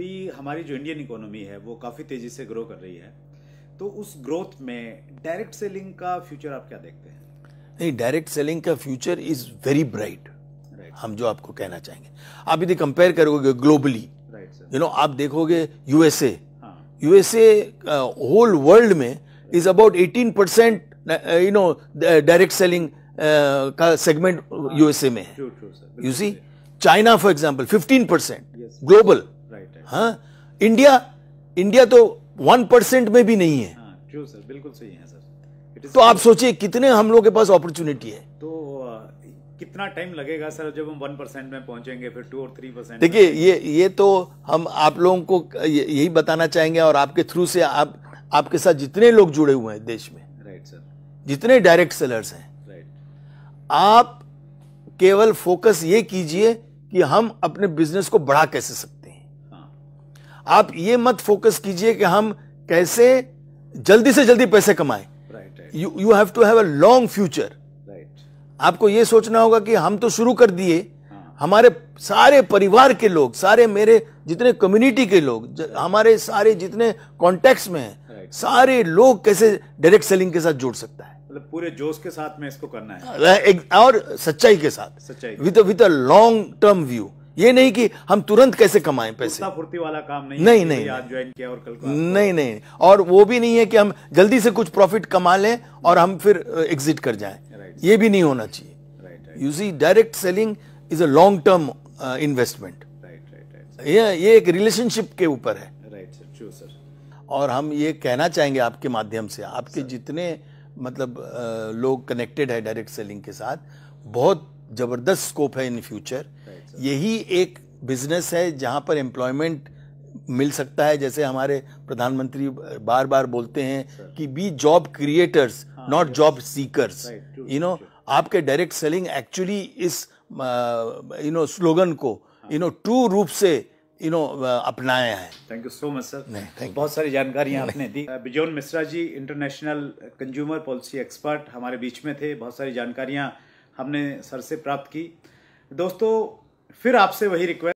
अभी हमारी जो इंडियन इकोनॉमी है वो काफ़ी तेज़ी से ग्रो कर रही है तो उस ग्रोथ में डायरेक्ट सेलिंग का फ्यूचर आप क्या देखते हैं नहीं डायरेक्ट सेलिंग का फ्यूचर इज़ वेरी ब्राइट हम जो आपको कहना चाहेंगे आप यदि कंपेयर करोगे ग्लोबली यू नो आप देखोगे यूएसए यूएसए होल वर्ल्ड में is about 18 percent you know direct selling का सेगमेंट यूएसए हाँ। में है you see China for example 15 percent global हाँ इंडिया इंडिया तो वन परसेंट में भी नहीं है ट्रू हाँ, सर बिल्कुल सही है सर तो आप सोचिए कितने हम लोग के पास अपॉर्चुनिटी है तो कितना टाइम लगेगा सर जब हम वन परसेंट में पहुंचेंगे फिर टू और थ्री परसेंट देखिए ये ये तो हम आप लोगों को यही बताना चाहेंगे और आपके थ्रू से आप आपके साथ जितने लोग जुड़े हुए हैं देश में राइट सर जितने डायरेक्ट सेलर्स हैं राइट आप केवल फोकस ये कीजिए कि हम अपने बिजनेस को बढ़ा कैसे सकते आप ये मत फोकस कीजिए कि हम कैसे जल्दी से जल्दी पैसे कमाएं you you have to have a long future आपको ये सोचना होगा कि हम तो शुरू कर दिए हाँ। हमारे सारे परिवार के लोग सारे मेरे जितने कम्युनिटी के लोग हमारे सारे जितने कॉन्टेक्ट में है सारे लोग कैसे डायरेक्ट सेलिंग के साथ जुड़ सकता है मतलब पूरे जोश के साथ में इसको करना है एक और सच्चाई के साथ सच्चाई with with a long term view ये नहीं कि हम तुरंत कैसे कमाएं पैसे फुर्ती वाला काम नहीं नहीं नहीं ज्वाइन किया और कल नहीं नहीं और वो भी नहीं है कि हम जल्दी से कुछ प्रॉफिट कमा लें और हम फिर एग्जिट कर जाएं ये भी नहीं होना चाहिए you see direct selling is a long term investment ये ये एक रिलेशनशिप के ऊपर है राइट सर ट्रू सर और हम ये कहना चाहेंगे आपके माध्यम से आपके जितने मतलब लोग कनेक्टेड है डायरेक्ट सेलिंग के साथ बहुत ज़बरदस्त स्कोप है इन फ्यूचर यही एक बिजनेस है जहां पर एम्प्लॉयमेंट मिल सकता है जैसे हमारे प्रधानमंत्री बार बार बोलते हैं कि be job creators not job seekers you know आपके डायरेक्ट सेलिंग एक्चुअली इस यू नो स्लोगन को यू नो ट्रू रूप से यू नो अपनाया है thank you so much sir बहुत सारी जानकारियां आपने दी Bijon Mishra ji international consumer policy expert हमारे बीच में थे बहुत सारी जानकारियां हमने सर से प्राप्त की दोस्तों फिर आपसे वही रिक्वेस्ट